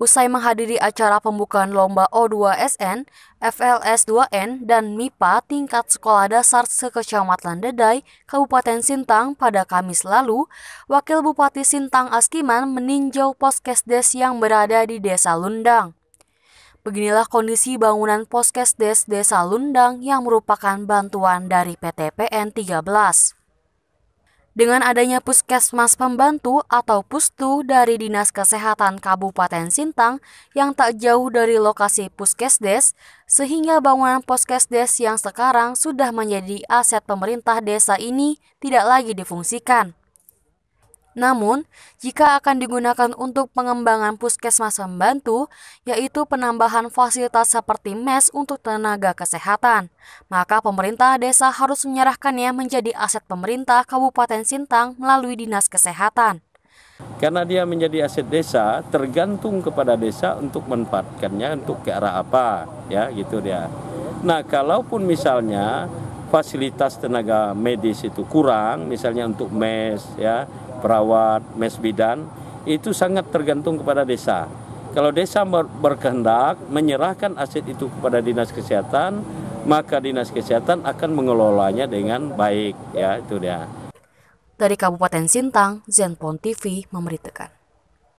Usai menghadiri acara pembukaan lomba O2SN, FLS2N, dan MIPA tingkat sekolah dasar sekecamatan Dedai, Kabupaten Sintang pada Kamis lalu, Wakil Bupati Sintang Askiman meninjau poskesdes yang berada di Desa Lundang. Beginilah kondisi bangunan poskesdes Desa Lundang yang merupakan bantuan dari PTPN 13. Dengan adanya puskesmas pembantu atau pustu dari Dinas Kesehatan Kabupaten Sintang yang tak jauh dari lokasi puskesdes, sehingga bangunan puskesdes yang sekarang sudah menjadi aset pemerintah desa ini tidak lagi difungsikan. Namun, jika akan digunakan untuk pengembangan puskesmas membantu, yaitu penambahan fasilitas seperti mes untuk tenaga kesehatan, maka pemerintah desa harus menyerahkannya menjadi aset pemerintah Kabupaten Sintang melalui Dinas Kesehatan. Karena dia menjadi aset desa, tergantung kepada desa untuk menempatkannya untuk ke arah apa, ya gitu dia. Nah, kalaupun misalnya fasilitas tenaga medis itu kurang, misalnya untuk mes, ya perawat, mes bidan itu sangat tergantung kepada desa. Kalau desa berkehendak menyerahkan aset itu kepada dinas kesehatan, maka dinas kesehatan akan mengelolanya dengan baik ya itu dia. Dari Kabupaten Sintang, Zenpon TV memberitakan.